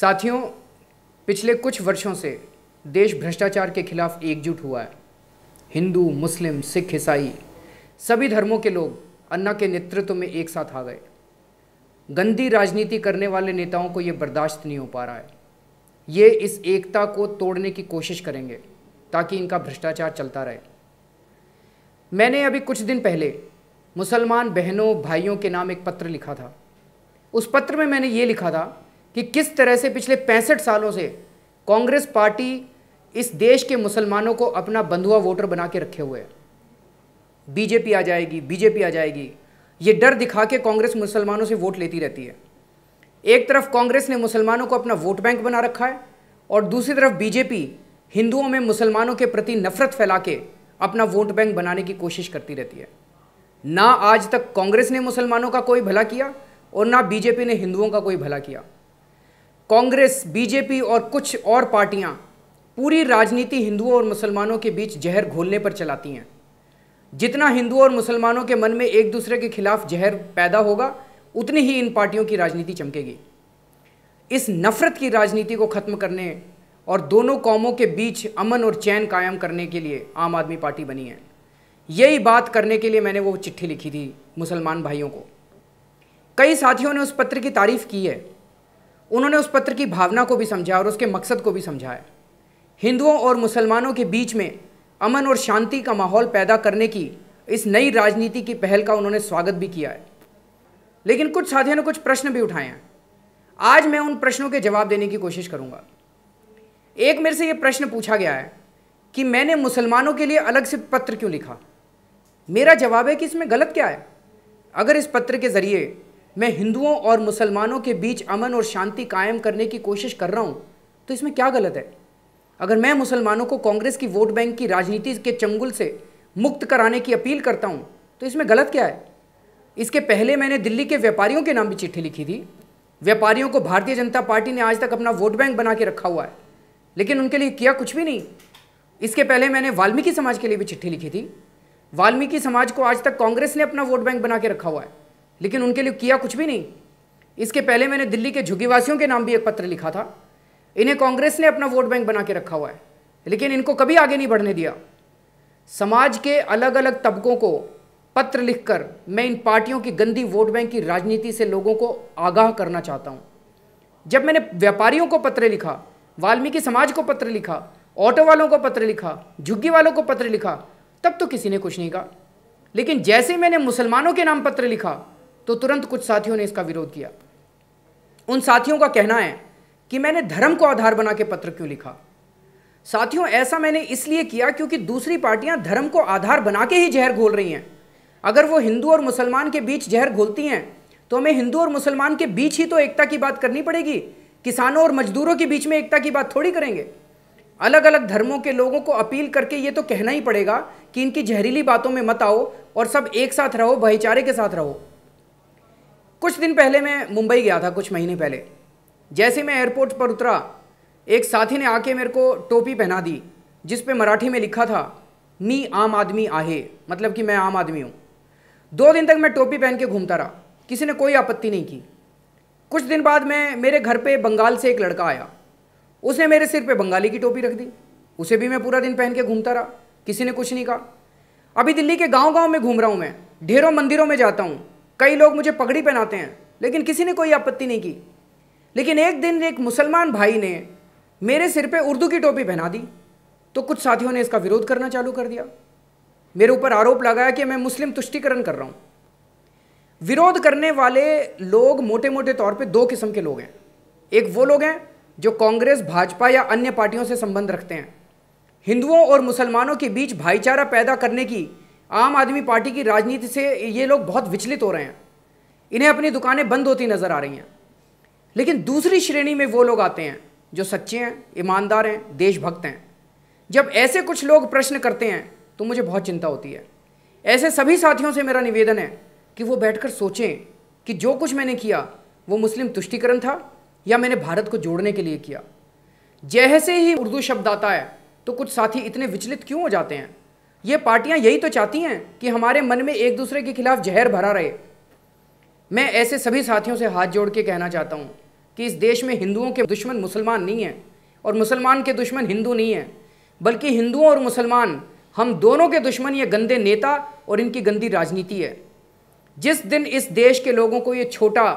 साथियों पिछले कुछ वर्षों से देश भ्रष्टाचार के खिलाफ एकजुट हुआ है हिंदू मुस्लिम सिख ईसाई सभी धर्मों के लोग अन्ना के नेतृत्व में एक साथ आ गए गंदी राजनीति करने वाले नेताओं को ये बर्दाश्त नहीं हो पा रहा है ये इस एकता को तोड़ने की कोशिश करेंगे ताकि इनका भ्रष्टाचार चलता रहे मैंने अभी कुछ दिन पहले मुसलमान बहनों भाइयों के नाम एक पत्र लिखा था उस पत्र में मैंने ये लिखा था कि किस तरह से पिछले पैंसठ सालों से कांग्रेस पार्टी इस देश के मुसलमानों को अपना बंधुआ वोटर बना के रखे हुए है बीजेपी आ जाएगी बीजेपी आ जाएगी ये डर दिखा के कांग्रेस मुसलमानों से वोट लेती रहती है एक तरफ कांग्रेस ने मुसलमानों को अपना वोट बैंक बना रखा है और दूसरी तरफ बीजेपी हिंदुओं में मुसलमानों के प्रति नफरत फैला के अपना वोट बैंक बनाने की कोशिश करती रहती है ना आज तक कांग्रेस ने मुसलमानों का कोई भला किया और ना बीजेपी ने हिंदुओं का कोई भला किया कांग्रेस बीजेपी और कुछ और पार्टियां पूरी राजनीति हिंदुओं और मुसलमानों के बीच जहर घोलने पर चलाती हैं जितना हिंदुओं और मुसलमानों के मन में एक दूसरे के खिलाफ जहर पैदा होगा उतनी ही इन पार्टियों की राजनीति चमकेगी इस नफरत की राजनीति को ख़त्म करने और दोनों कौमों के बीच अमन और चैन कायम करने के लिए आम आदमी पार्टी बनी है यही बात करने के लिए मैंने वो चिट्ठी लिखी थी मुसलमान भाइयों को कई साथियों ने उस पत्र की तारीफ़ की है उन्होंने उस पत्र की भावना को भी समझा और उसके मकसद को भी समझाया हिंदुओं और मुसलमानों के बीच में अमन और शांति का माहौल पैदा करने की इस नई राजनीति की पहल का उन्होंने स्वागत भी किया है लेकिन कुछ साथियों ने कुछ प्रश्न भी उठाए हैं आज मैं उन प्रश्नों के जवाब देने की कोशिश करूंगा एक मेरे से ये प्रश्न पूछा गया है कि मैंने मुसलमानों के लिए अलग से पत्र क्यों लिखा मेरा जवाब है कि इसमें गलत क्या है अगर इस पत्र के ज़रिए मैं हिंदुओं और मुसलमानों के बीच अमन और शांति कायम करने की कोशिश कर रहा हूँ तो इसमें क्या गलत है अगर मैं मुसलमानों को कांग्रेस की वोट बैंक की राजनीति के चंगुल से मुक्त कराने की अपील करता हूँ तो इसमें गलत क्या है इसके पहले मैंने दिल्ली के व्यापारियों के नाम भी चिट्ठी लिखी थी व्यापारियों को भारतीय जनता पार्टी ने आज तक अपना वोट बैंक बना के रखा हुआ है लेकिन उनके लिए किया कुछ भी नहीं इसके पहले मैंने वाल्मीकि समाज के लिए भी चिट्ठी लिखी थी वाल्मीकि समाज को आज तक कांग्रेस ने अपना वोट बैंक बना के रखा हुआ है लेकिन उनके लिए किया कुछ भी नहीं इसके पहले मैंने दिल्ली के झुग्गीवासियों के नाम भी एक पत्र लिखा था इन्हें कांग्रेस ने अपना वोट बैंक बना के रखा हुआ है लेकिन इनको कभी आगे नहीं बढ़ने दिया समाज के अलग अलग तबकों को पत्र लिखकर मैं इन पार्टियों की गंदी वोट बैंक की राजनीति से लोगों को आगाह करना चाहता हूँ जब मैंने व्यापारियों को पत्र लिखा वाल्मीकि समाज को पत्र लिखा ऑटो वालों को पत्र लिखा झुग्गी वालों को पत्र लिखा तब तो किसी ने कुछ नहीं कहा लेकिन जैसे मैंने मुसलमानों के नाम पत्र लिखा तो तुरंत कुछ साथियों ने इसका विरोध किया उन साथियों का कहना है कि मैंने धर्म को आधार बना के पत्र क्यों लिखा साथियों ऐसा मैंने इसलिए किया क्योंकि दूसरी पार्टियां धर्म को आधार बना के ही जहर घोल रही हैं अगर वो हिंदू और मुसलमान के बीच जहर घोलती हैं तो हमें हिंदू और मुसलमान के बीच ही तो एकता की बात करनी पड़ेगी किसानों और मजदूरों के बीच में एकता की बात थोड़ी करेंगे अलग अलग धर्मों के लोगों को अपील करके ये तो कहना ही पड़ेगा कि इनकी जहरीली बातों में मत आओ और सब एक साथ रहो भाईचारे के साथ रहो कुछ दिन पहले मैं मुंबई गया था कुछ महीने पहले जैसे मैं एयरपोर्ट पर उतरा एक साथी ने आके मेरे को टोपी पहना दी जिस पे मराठी में लिखा था मी आम आदमी आहे मतलब कि मैं आम आदमी हूँ दो दिन तक मैं टोपी पहन के घूमता रहा किसी ने कोई आपत्ति नहीं की कुछ दिन बाद मैं मेरे घर पे बंगाल से एक लड़का आया उसने मेरे सिर पे बंगाली की टोपी रख दी उसे भी मैं पूरा दिन पहन के घूमता रहा किसी ने कुछ नहीं कहा अभी दिल्ली के गांव गांव में घूम रहा हूँ मैं ढेरों मंदिरों में जाता हूँ कई लोग मुझे पगड़ी पहनाते हैं लेकिन किसी ने कोई आपत्ति नहीं की लेकिन एक दिन एक मुसलमान भाई ने मेरे सिर पे उर्दू की टोपी पहना दी तो कुछ साथियों ने इसका विरोध करना चालू कर दिया मेरे ऊपर आरोप लगाया कि मैं मुस्लिम तुष्टिकरण कर रहा हूँ विरोध करने वाले लोग मोटे मोटे तौर पे दो किस्म के लोग हैं एक वो लोग हैं जो कांग्रेस भाजपा या अन्य पार्टियों से संबंध रखते हैं हिंदुओं और मुसलमानों के बीच भाईचारा पैदा करने की आम आदमी पार्टी की राजनीति से ये लोग बहुत विचलित हो रहे हैं इन्हें अपनी दुकानें बंद होती नज़र आ रही हैं लेकिन दूसरी श्रेणी में वो लोग आते हैं जो सच्चे हैं ईमानदार हैं देशभक्त हैं जब ऐसे कुछ लोग प्रश्न करते हैं तो मुझे बहुत चिंता होती है ऐसे सभी साथियों से मेरा निवेदन है कि वो बैठकर सोचें कि जो कुछ मैंने किया वो मुस्लिम तुष्टिकरण था या मैंने भारत को जोड़ने के लिए किया जैसे ही उर्दू शब्द आता है तो कुछ साथी इतने विचलित क्यों हो जाते हैं ये पार्टियां यही तो चाहती हैं कि हमारे मन में एक दूसरे के खिलाफ जहर भरा रहे मैं ऐसे सभी साथियों से हाथ जोड़ के कहना चाहता हूँ कि इस देश में हिंदुओं के दुश्मन मुसलमान नहीं हैं और मुसलमान के दुश्मन हिंदू नहीं हैं बल्कि हिंदुओं और मुसलमान हम दोनों के दुश्मन ये गंदे नेता और इनकी गंदी राजनीति है जिस दिन इस देश के लोगों को ये छोटा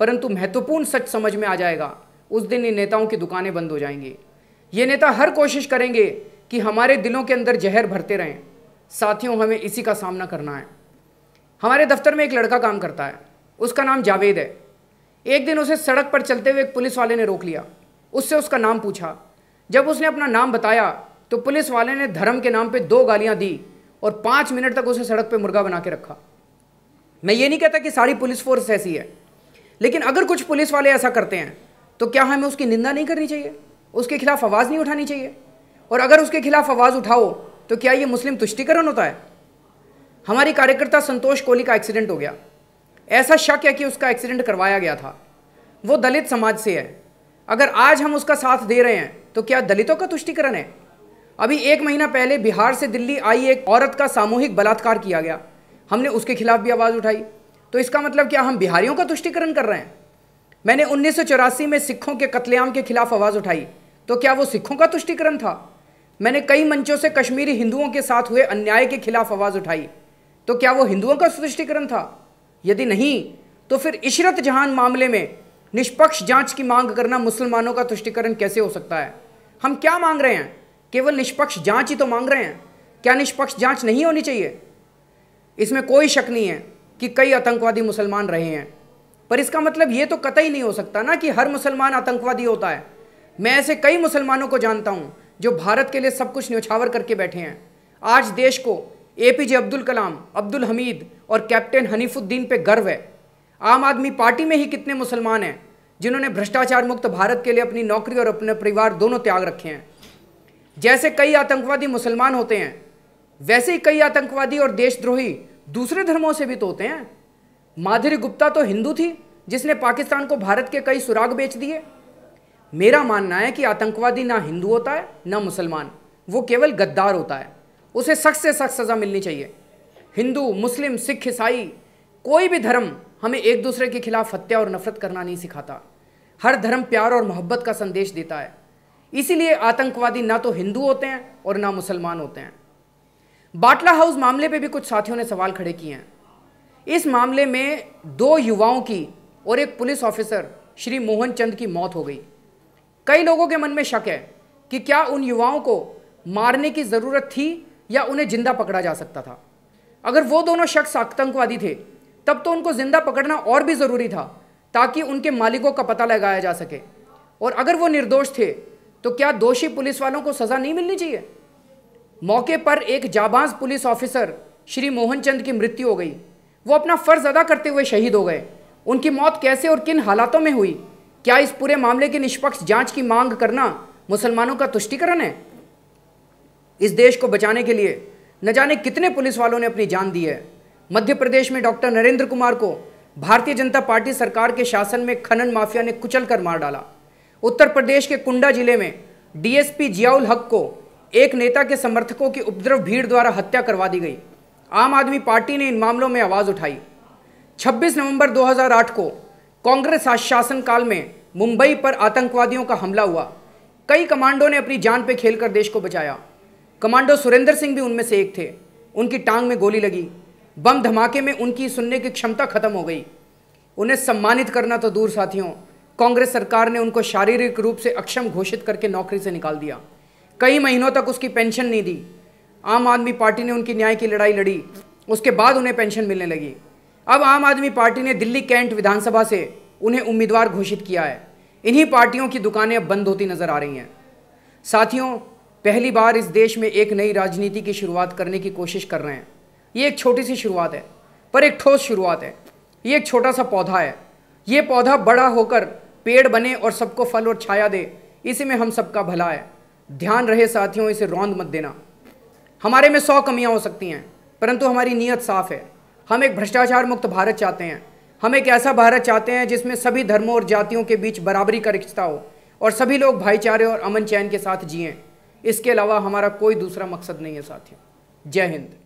परंतु महत्वपूर्ण सच समझ में आ जाएगा उस दिन इन नेताओं की दुकानें बंद हो जाएंगी ये नेता हर कोशिश करेंगे कि हमारे दिलों के अंदर जहर भरते रहें साथियों हमें इसी का सामना करना है हमारे दफ्तर में एक लड़का काम करता है उसका नाम जावेद है एक दिन उसे सड़क पर चलते हुए एक पुलिस वाले ने रोक लिया उससे उसका नाम पूछा जब उसने अपना नाम बताया तो पुलिस वाले ने धर्म के नाम पे दो गालियां दी और पाँच मिनट तक उसे सड़क पे मुर्गा बना के रखा मैं ये नहीं कहता कि सारी पुलिस फोर्स ऐसी है लेकिन अगर कुछ पुलिस वाले ऐसा करते हैं तो क्या हमें उसकी निंदा नहीं करनी चाहिए उसके खिलाफ आवाज़ नहीं उठानी चाहिए और अगर उसके खिलाफ आवाज़ उठाओ तो क्या ये मुस्लिम तुष्टिकरण होता है हमारी कार्यकर्ता संतोष कोहली का एक्सीडेंट हो गया ऐसा शक है कि उसका एक्सीडेंट करवाया गया था वो दलित समाज से है अगर आज हम उसका साथ दे रहे हैं तो क्या दलितों का तुष्टिकरण है अभी एक महीना पहले बिहार से दिल्ली आई एक औरत का सामूहिक बलात्कार किया गया हमने उसके खिलाफ भी आवाज़ उठाई तो इसका मतलब क्या हम बिहारियों का तुष्टिकरण कर रहे हैं मैंने उन्नीस में सिखों के कत्लेआम के खिलाफ आवाज़ उठाई तो क्या वो सिखों का तुष्टिकरण था मैंने कई मंचों से कश्मीरी हिंदुओं के साथ हुए अन्याय के खिलाफ आवाज़ उठाई तो क्या वो हिंदुओं का सुदृष्टिकरण था यदि नहीं तो फिर इशरत जहान मामले में निष्पक्ष जांच की मांग करना मुसलमानों का तुष्टिकरण कैसे हो सकता है हम क्या मांग रहे हैं केवल निष्पक्ष जांच ही तो मांग रहे हैं क्या निष्पक्ष जांच नहीं होनी चाहिए इसमें कोई शक नहीं है कि कई आतंकवादी मुसलमान रहे हैं पर इसका मतलब ये तो कतई नहीं हो सकता ना कि हर मुसलमान आतंकवादी होता है मैं ऐसे कई मुसलमानों को जानता हूँ जो भारत के लिए सब कुछ न्यौछावर करके बैठे हैं आज देश को A P J Abdul Kalam Abdul Hamid और कैप्टन हनीफुद्दीन पे गर्व है आम आदमी पार्टी में ही कितने मुसलमान हैं जिन्होंने भ्रष्टाचार मुक्त भारत के लिए अपनी नौकरी और अपने परिवार दोनों त्याग रखे हैं जैसे कई आतंकवादी मुसलमान होते हैं वैसे ही कई आतंकवादी और देशद्रोही दूसरे धर्मों से भी तो होते हैं माधुरी गुप्ता तो हिंदू थी जिसने पाकिस्तान को भारत के कई सुराग बेच दिए मेरा मानना है कि आतंकवादी ना हिंदू होता है ना मुसलमान वो केवल गद्दार होता है उसे सख्त से सख्त सज़ा मिलनी चाहिए हिंदू मुस्लिम सिख ईसाई कोई भी धर्म हमें एक दूसरे के खिलाफ हत्या और नफरत करना नहीं सिखाता हर धर्म प्यार और मोहब्बत का संदेश देता है इसीलिए आतंकवादी ना तो हिंदू होते हैं और ना मुसलमान होते हैं बाटला हाउस मामले पे भी कुछ साथियों ने सवाल खड़े किए हैं इस मामले में दो युवाओं की और एक पुलिस ऑफिसर श्री मोहन चंद की मौत हो गई कई लोगों के मन में शक है कि क्या उन युवाओं को मारने की ज़रूरत थी या उन्हें जिंदा पकड़ा जा सकता था अगर वो दोनों शख्स आतंकवादी थे तब तो उनको ज़िंदा पकड़ना और भी ज़रूरी था ताकि उनके मालिकों का पता लगाया जा सके और अगर वो निर्दोष थे तो क्या दोषी पुलिस वालों को सज़ा नहीं मिलनी चाहिए मौके पर एक जाबाज पुलिस ऑफिसर श्री मोहनचंद की मृत्यु हो गई वो अपना फ़र्ज़ अदा करते हुए शहीद हो गए उनकी मौत कैसे और किन हालातों में हुई क्या इस पूरे मामले की निष्पक्ष जांच की मांग करना मुसलमानों का तुष्टिकरण है इस देश को बचाने के लिए न जाने कितने पुलिस वालों ने अपनी जान दी है मध्य प्रदेश में डॉक्टर नरेंद्र कुमार को भारतीय जनता पार्टी सरकार के शासन में खनन माफिया ने कुचल कर मार डाला उत्तर प्रदेश के कुंडा जिले में डीएसपी जियाउल हक को एक नेता के समर्थकों की उपद्रव भीड़ द्वारा हत्या करवा दी गई आम आदमी पार्टी ने इन मामलों में आवाज़ उठाई 26 नवंबर 2008 को कांग्रेस शासन काल में मुंबई पर आतंकवादियों का हमला हुआ कई कमांडो ने अपनी जान पे खेलकर देश को बचाया कमांडो सुरेंद्र सिंह भी उनमें से एक थे उनकी टांग में गोली लगी बम धमाके में उनकी सुनने की क्षमता खत्म हो गई उन्हें सम्मानित करना तो दूर साथियों कांग्रेस सरकार ने उनको शारीरिक रूप से अक्षम घोषित करके नौकरी से निकाल दिया कई महीनों तक उसकी पेंशन नहीं दी आम आदमी पार्टी ने उनकी न्याय की लड़ाई लड़ी उसके बाद उन्हें पेंशन मिलने लगी अब आम आदमी पार्टी ने दिल्ली कैंट विधानसभा से उन्हें उम्मीदवार घोषित किया है इन्हीं पार्टियों की दुकानें अब बंद होती नजर आ रही हैं साथियों पहली बार इस देश में एक नई राजनीति की शुरुआत करने की कोशिश कर रहे हैं ये एक छोटी सी शुरुआत है पर एक ठोस शुरुआत है ये एक छोटा सा पौधा है ये पौधा बड़ा होकर पेड़ बने और सबको फल और छाया दे इसी में हम सबका भला है ध्यान रहे साथियों इसे रौंद मत देना हमारे में सौ कमियां हो सकती हैं परंतु हमारी नीयत साफ़ है हम एक भ्रष्टाचार मुक्त भारत चाहते हैं हम एक ऐसा भारत चाहते हैं जिसमें सभी धर्मों और जातियों के बीच बराबरी का रिश्ता हो और सभी लोग भाईचारे और अमन चैन के साथ जिए इसके अलावा हमारा कोई दूसरा मकसद नहीं है साथियों जय हिंद